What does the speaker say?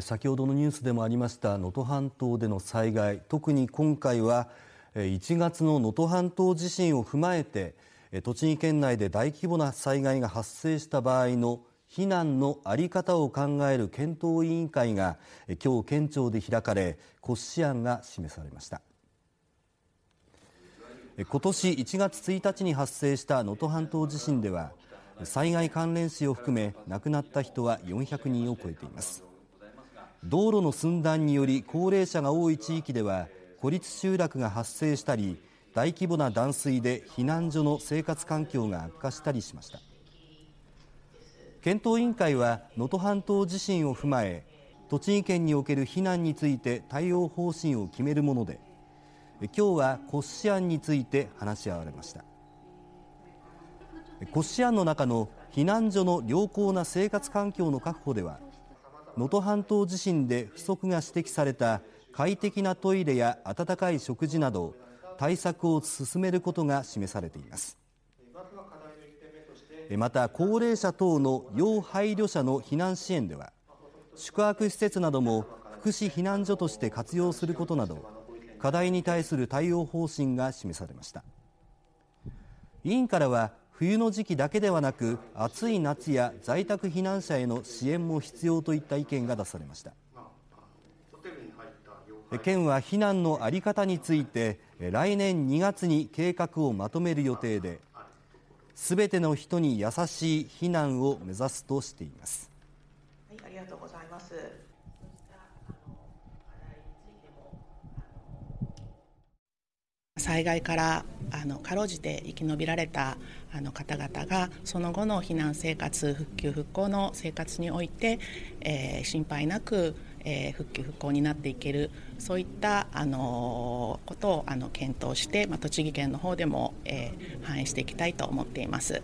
先ほどのニュースでもありました能登半島での災害特に今回は1月の能登半島地震を踏まえて栃木県内で大規模な災害が発生した場合の避難の在り方を考える検討委員会が今日県庁で開かれ骨子案が示されました今年1月1日に発生した能登半島地震では災害関連死を含め亡くなった人は400人を超えています道路の寸断により高齢者が多い地域では孤立集落が発生したり大規模な断水で避難所の生活環境が悪化したりしました検討委員会は能登半島地震を踏まえ栃木県における避難について対応方針を決めるもので今日は骨子案について話し合われました骨子案の中の避難所の良好な生活環境の確保では能登半島地震で不足が指摘された快適なトイレや温かい食事など対策を進めることが示されていますまた高齢者等の要配慮者の避難支援では宿泊施設なども福祉避難所として活用することなど課題に対する対応方針が示されました委員からは冬の時期だけではなく暑い夏や在宅避難者への支援も必要といった意見が出されました県は避難の在り方について来年2月に計画をまとめる予定ですべての人に優しい避難を目指すとしています、はい、ありがとうございます災害からあのかろうじて生き延びられたあの方々がその後の避難生活復旧復興の生活において、えー、心配なく、えー、復旧復興になっていけるそういった、あのー、ことをあの検討して、まあ、栃木県の方でも、え反映していきたいと思っています。